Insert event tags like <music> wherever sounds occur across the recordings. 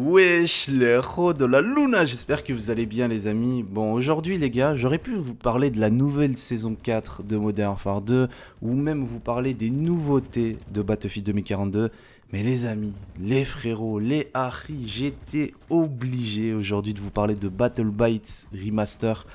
Wesh les de la Luna, j'espère que vous allez bien les amis. Bon aujourd'hui les gars, j'aurais pu vous parler de la nouvelle saison 4 de Modern Warfare 2 ou même vous parler des nouveautés de Battlefield 2042. Mais les amis, les frérots, les haris, j'étais obligé aujourd'hui de vous parler de Battle Bites Remaster.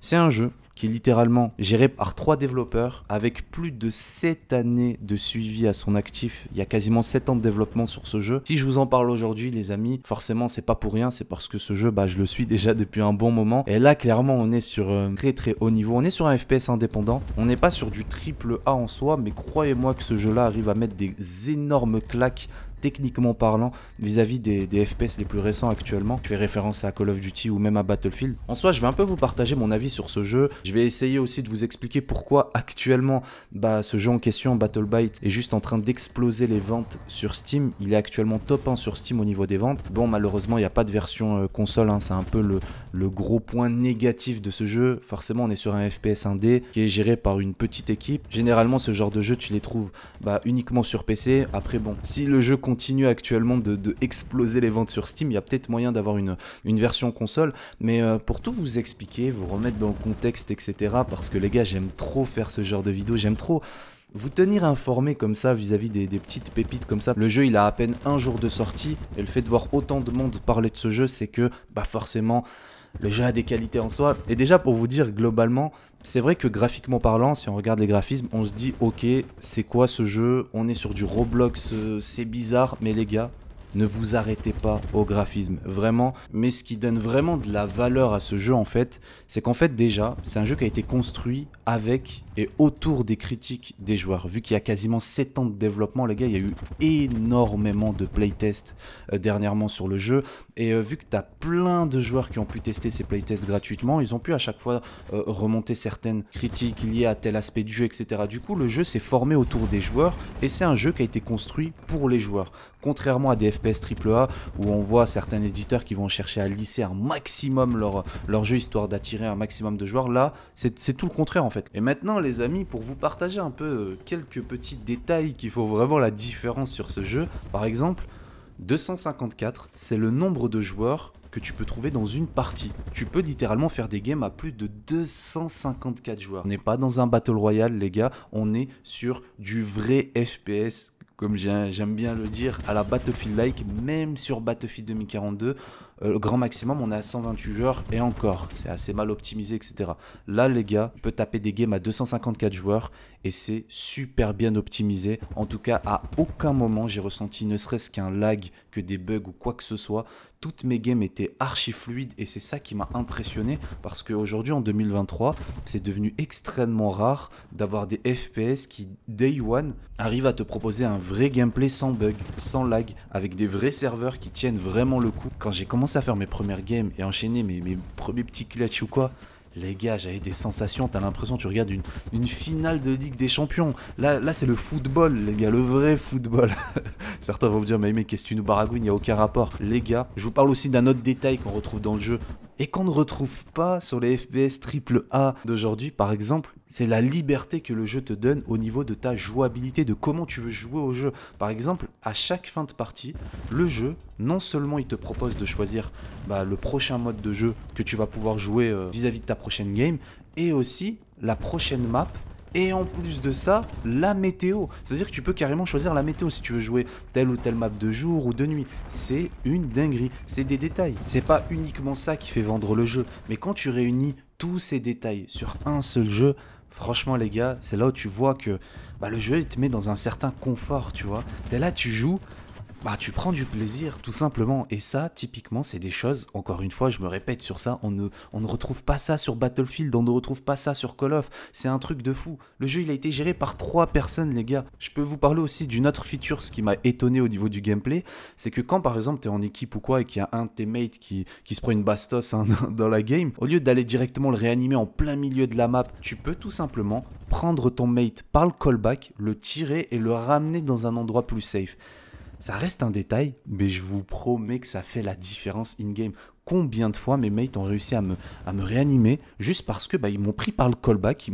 C'est un jeu qui est littéralement géré par trois développeurs avec plus de 7 années de suivi à son actif. Il y a quasiment 7 ans de développement sur ce jeu. Si je vous en parle aujourd'hui, les amis, forcément, c'est pas pour rien, c'est parce que ce jeu, bah, je le suis déjà depuis un bon moment. Et là, clairement, on est sur un euh, très très haut niveau. On est sur un FPS indépendant. On n'est pas sur du triple A en soi, mais croyez-moi que ce jeu-là arrive à mettre des énormes claques techniquement parlant vis-à-vis des, FPS les plus récents actuellement. Je fais référence à Call of Duty ou même à Battlefield. En soi, je vais un peu vous partager mon avis sur ce jeu. Je vais essayer aussi de vous expliquer pourquoi actuellement bah, ce jeu en question, Battle Byte, est juste en train d'exploser les ventes sur Steam. Il est actuellement top 1 sur Steam au niveau des ventes. Bon, malheureusement, il n'y a pas de version euh, console. Hein. C'est un peu le, le gros point négatif de ce jeu. Forcément, on est sur un FPS 1D qui est géré par une petite équipe. Généralement, ce genre de jeu, tu les trouves bah, uniquement sur PC. Après, bon, si le jeu compte continue actuellement de, de exploser les ventes sur Steam. Il y a peut-être moyen d'avoir une, une version console, mais euh, pour tout vous expliquer, vous remettre dans le contexte, etc. Parce que les gars, j'aime trop faire ce genre de vidéo, j'aime trop vous tenir informé comme ça vis-à-vis des, des, petites pépites comme ça. Le jeu, il a à peine un jour de sortie et le fait de voir autant de monde parler de ce jeu, c'est que bah forcément le jeu a des qualités en soi. Et déjà, pour vous dire, globalement, c'est vrai que graphiquement parlant, si on regarde les graphismes, on se dit, ok, c'est quoi ce jeu On est sur du Roblox, euh, c'est bizarre, mais les gars, ne vous arrêtez pas au graphisme, vraiment. Mais ce qui donne vraiment de la valeur à ce jeu en fait, c'est qu'en fait déjà, c'est un jeu qui a été construit avec et autour des critiques des joueurs. Vu qu'il y a quasiment 7 ans de développement, les gars, il y a eu énormément de playtests euh, dernièrement sur le jeu. Et euh, vu que tu as plein de joueurs qui ont pu tester ces playtests gratuitement, ils ont pu à chaque fois euh, remonter certaines critiques liées à tel aspect du jeu, etc. Du coup, le jeu s'est formé autour des joueurs et c'est un jeu qui a été construit pour les joueurs. Contrairement à des PS AAA où on voit certains éditeurs qui vont chercher à lisser un maximum leur, leur jeu histoire d'attirer un maximum de joueurs. Là, c'est tout le contraire en fait. Et maintenant, les amis, pour vous partager un peu euh, quelques petits détails qui font vraiment la différence sur ce jeu, par exemple, 254, c'est le nombre de joueurs que tu peux trouver dans une partie. Tu peux littéralement faire des games à plus de 254 joueurs. On n'est pas dans un Battle Royale, les gars, on est sur du vrai FPS comme j'aime bien le dire, à la Battlefield-like, même sur Battlefield 2042. Euh, le grand maximum, on est à 128 joueurs et encore, c'est assez mal optimisé, etc. Là, les gars, peut taper des games à 254 joueurs et c'est super bien optimisé. En tout cas, à aucun moment, j'ai ressenti ne serait-ce qu'un lag, que des bugs ou quoi que ce soit. Toutes mes games étaient archi fluides et c'est ça qui m'a impressionné parce qu'aujourd'hui, en 2023, c'est devenu extrêmement rare d'avoir des FPS qui, day one, arrivent à te proposer un vrai gameplay sans bug, sans lag, avec des vrais serveurs qui tiennent vraiment le coup. Quand j'ai commencé à faire mes premières games et enchaîner mes, mes premiers petits clutch ou quoi, les gars, j'avais des sensations, t'as l'impression tu regardes une, finale de Ligue des Champions. Là, là c'est le football, les gars, le vrai football. <laughs> Certains vont me dire, mais qu'est-ce que tu nous baragouines, il n'y a aucun rapport. Les gars, je vous parle aussi d'un autre détail qu'on retrouve dans le jeu et qu'on ne retrouve pas sur les FPS a d'aujourd'hui, par exemple, c'est la liberté que le jeu te donne au niveau de ta jouabilité, de comment tu veux jouer au jeu. Par exemple, à chaque fin de partie, le jeu, non seulement il te propose de choisir bah, le prochain mode de jeu que tu vas pouvoir jouer euh, vis-à-vis de ta prochaine game, et aussi la prochaine map et en plus de ça, la météo. C'est-à-dire que tu peux carrément choisir la météo si tu veux jouer telle ou telle map de jour ou de nuit. C'est une dinguerie. C'est des détails. C'est pas uniquement ça qui fait vendre le jeu. Mais quand tu réunis tous ces détails sur un seul jeu, franchement les gars, c'est là où tu vois que bah, le jeu il te met dans un certain confort, tu vois. Dès là tu joues, bah tu prends du plaisir tout simplement et ça typiquement c'est des choses encore une fois je me répète sur ça on ne on ne retrouve pas ça sur Battlefield on ne retrouve pas ça sur Call of c'est un truc de fou le jeu il a été géré par trois personnes les gars je peux vous parler aussi d'une autre feature ce qui m'a étonné au niveau du gameplay c'est que quand par exemple tu es en équipe ou quoi et qu'il y a un de tes mates qui qui se prend une bastos hein, <laughs> dans la game au lieu d'aller directement le réanimer en plein milieu de la map tu peux tout simplement prendre ton mate par le callback le tirer et le ramener dans un endroit plus safe ça reste un détail, mais je vous promets que ça fait la différence in-game. Combien de fois mes mates ont réussi à me, à me réanimer juste parce que bah, ils m'ont pris par le callback,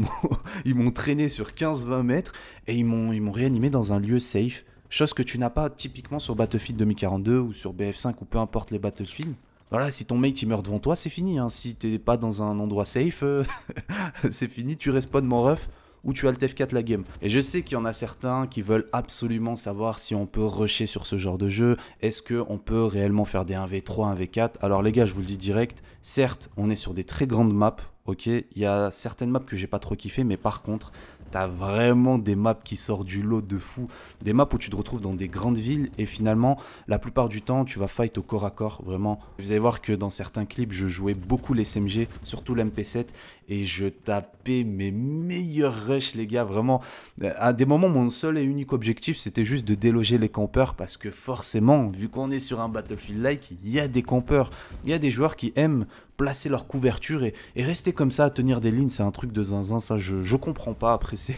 ils m'ont <laughs> traîné sur 15-20 mètres et ils m'ont réanimé dans un lieu safe. Chose que tu n'as pas typiquement sur Battlefield 2042 ou sur BF5 ou peu importe les Battlefields. Voilà, si ton mate il meurt devant toi, c'est fini. Hein. Si t'es pas dans un endroit safe, euh, <laughs> c'est fini, tu respawns mon ref ou tu as le tf 4 la game. Et je sais qu'il y en a certains qui veulent absolument savoir si on peut rusher sur ce genre de jeu, est-ce qu'on peut réellement faire des 1v3, 1v4. Alors les gars, je vous le dis direct, certes, on est sur des très grandes maps, ok, il y a certaines maps que j'ai pas trop kiffé, mais par contre, t'as vraiment des maps qui sortent du lot de fou. Des maps où tu te retrouves dans des grandes villes et finalement, la plupart du temps, tu vas fight au corps à corps, vraiment. Vous allez voir que dans certains clips, je jouais beaucoup les SMG, surtout l'MP7, et je tapais mes meilleurs rushs, les gars, vraiment. Euh, à des moments, mon seul et unique objectif, c'était juste de déloger les campeurs parce que forcément, vu qu'on est sur un Battlefield-like, il y a des campeurs, il y a des joueurs qui aiment placer leur couverture et, rester comme ça à tenir des lignes, c'est un truc de zinzin, ça je, je comprends pas après <laughs>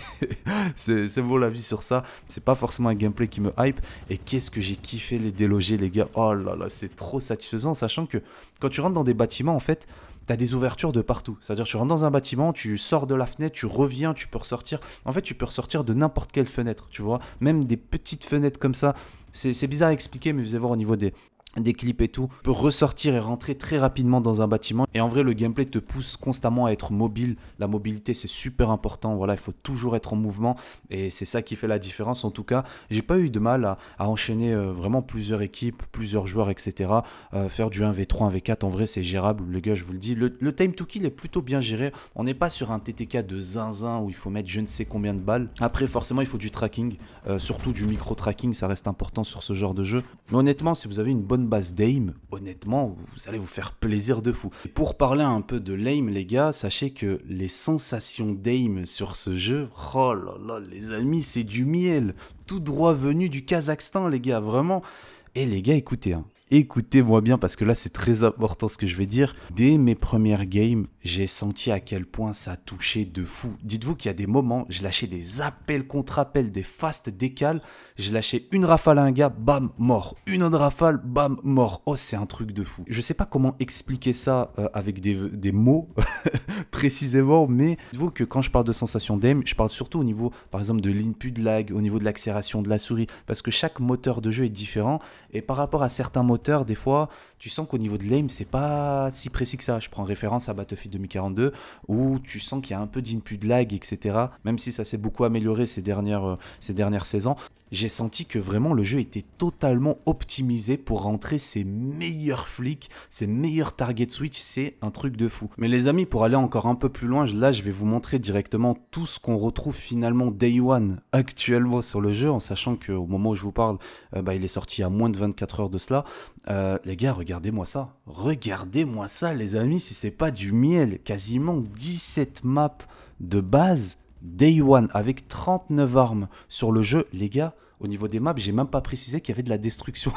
c'est, beau la sur ça. C'est pas forcément un gameplay qui me hype. Et qu'est-ce que j'ai kiffé les déloger, les gars. Oh là là, c'est trop satisfaisant, sachant que quand tu rentres dans des bâtiments, en fait, t'as des ouvertures de partout. C'est-à-dire, tu rentres dans un bâtiment, tu sors de la fenêtre, tu reviens, tu peux ressortir. En fait, tu peux ressortir de n'importe quelle fenêtre, tu vois. Même des petites fenêtres comme ça. C'est bizarre à expliquer, mais vous allez voir au niveau des, des clips et tout, peut ressortir et rentrer très rapidement dans un bâtiment. Et en vrai, le gameplay te pousse constamment à être mobile. La mobilité, c'est super important. Voilà, il faut toujours être en mouvement. Et c'est ça qui fait la différence. En tout cas, j'ai pas eu de mal à, enchaîner euh, vraiment plusieurs équipes, plusieurs joueurs, etc. Euh, faire du 1v3, 1v4, en vrai, c'est gérable. Le gars, je vous le dis. Le, time to kill est plutôt bien géré. On n'est pas sur un TTK de zinzin où il faut mettre je ne sais combien de balles. Après, forcément, il faut du tracking, euh, surtout du micro-tracking. Ça reste important sur ce genre de jeu. Mais honnêtement, si vous avez une bonne base d'aim, honnêtement, vous allez vous faire plaisir de fou. Et pour parler un peu de l'aim, les gars, sachez que les sensations d'aim sur ce jeu, oh là là, les amis, c'est du miel, tout droit venu du Kazakhstan, les gars, vraiment. Et eh, les gars, écoutez, hein, écoutez-moi bien parce que là c'est très important ce que je vais dire. Dès mes premières games, j'ai senti à quel point ça touchait de fou. Dites-vous qu'il y a des moments, je lâchais des appels contre appels, des fast décales, je lâchais une rafale à un gars, bam, mort. Une autre rafale, bam, mort. Oh, c'est un truc de fou. Je sais pas comment expliquer ça euh, avec des, mots <laughs> précisément, mais dites-vous que quand je parle de sensation d'aim, je parle surtout au niveau par exemple de l'input lag, au niveau de l'accélération de la souris parce que chaque moteur de jeu est différent et par rapport à certains moteurs des fois, tu sens qu'au niveau de l'aim, c'est pas si précis que ça. Je prends référence à Battlefield 2042, où tu sens qu'il y a un peu d'input lag, etc. Même si ça s'est beaucoup amélioré ces dernières, euh, ces dernières saisons, j'ai senti que vraiment le jeu était totalement optimisé pour rentrer ses meilleurs flics, ses meilleurs target switch, c'est un truc de fou. Mais les amis, pour aller encore un peu plus loin, là je vais vous montrer directement tout ce qu'on retrouve finalement Day One actuellement sur le jeu, en sachant qu'au moment où je vous parle, euh, bah, il est sorti à moins de 24 heures de cela. Euh, les gars, regardez-moi ça. Regardez-moi ça les amis, si c'est pas du miel, quasiment 17 maps de base Day One avec 39 armes sur le jeu, les gars, au niveau des maps, j'ai même pas précisé qu'il y avait de la destruction.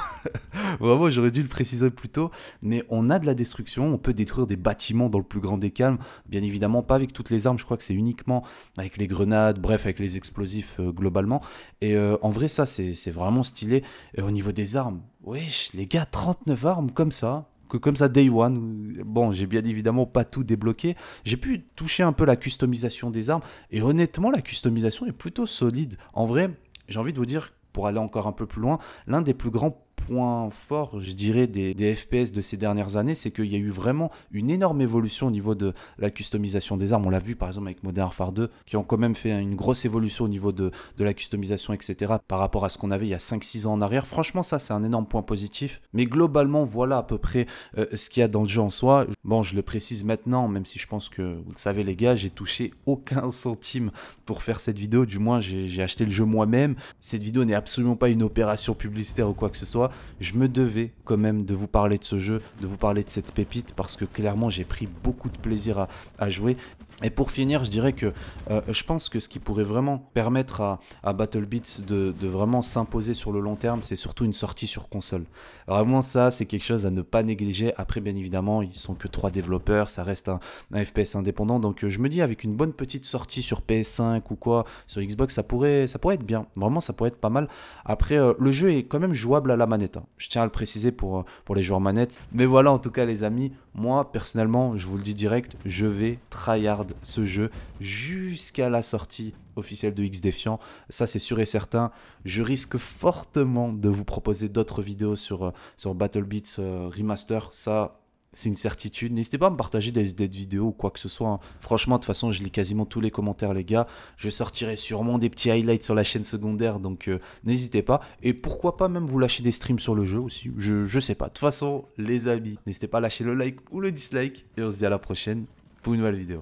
Vraiment, <laughs> j'aurais dû le préciser plus tôt. Mais on a de la destruction, on peut détruire des bâtiments dans le plus grand des calmes. Bien évidemment, pas avec toutes les armes, je crois que c'est uniquement avec les grenades, bref, avec les explosifs euh, globalement. Et euh, en vrai, ça, c'est vraiment stylé. Et au niveau des armes, wesh, les gars, 39 armes comme ça, comme ça, Day One, bon, j'ai bien évidemment pas tout débloqué, j'ai pu toucher un peu la customisation des armes, et honnêtement, la customisation est plutôt solide. En vrai, j'ai envie de vous dire, pour aller encore un peu plus loin, l'un des plus grands point fort, je dirais, des, FPS de ces dernières années, c'est qu'il y a eu vraiment une énorme évolution au niveau de la customisation des armes. On l'a vu par exemple avec Modern Warfare 2, qui ont quand même fait une grosse évolution au niveau de, la customisation, etc., par rapport à ce qu'on avait il y a 5-6 ans en arrière. Franchement, ça, c'est un énorme point positif. Mais globalement, voilà à peu près euh, ce qu'il y a dans le jeu en soi. Bon, je le précise maintenant, même si je pense que vous le savez, les gars, j'ai touché aucun <laughs> centime pour faire cette vidéo. Du moins, j'ai acheté le jeu moi-même. Cette vidéo n'est absolument pas une opération publicitaire ou quoi que ce soit je me devais quand même de vous parler de ce jeu, de vous parler de cette pépite, parce que clairement j'ai pris beaucoup de plaisir à, jouer. Et pour finir, je dirais que euh, je pense que ce qui pourrait vraiment permettre à, à Battle Beats de, vraiment s'imposer sur le long terme, c'est surtout une sortie sur console. Vraiment, ça, c'est quelque chose à ne pas négliger. Après, bien évidemment, ils sont que trois développeurs, ça reste un, FPS indépendant. Donc, euh, je me dis, avec une bonne petite sortie sur PS5 ou quoi, sur Xbox, ça pourrait, ça pourrait être bien. Vraiment, ça pourrait être pas mal. Après, euh, le jeu est quand même jouable à la manette. Hein. Je tiens à le préciser pour, pour les joueurs manettes. Mais voilà, en tout cas, les amis, moi, personnellement, je vous le dis direct, je vais tryhard ce jeu jusqu'à la sortie officielle de X defiant Ça, c'est sûr et certain. Je risque fortement de vous proposer d'autres vidéos sur, euh, sur Battle Beats euh, Remaster. Ça, c'est une certitude. N'hésitez pas à me partager des, des, vidéos ou quoi que ce soit. Hein. Franchement, de toute façon, je lis quasiment tous les commentaires, les gars. Je sortirai sûrement des petits highlights sur la chaîne secondaire, donc euh, n'hésitez pas. Et pourquoi pas même vous lâcher des streams sur le jeu aussi. Je, je sais pas. De toute façon, les amis, n'hésitez pas à lâcher le like ou le dislike. Et on se dit à la prochaine pour une nouvelle vidéo.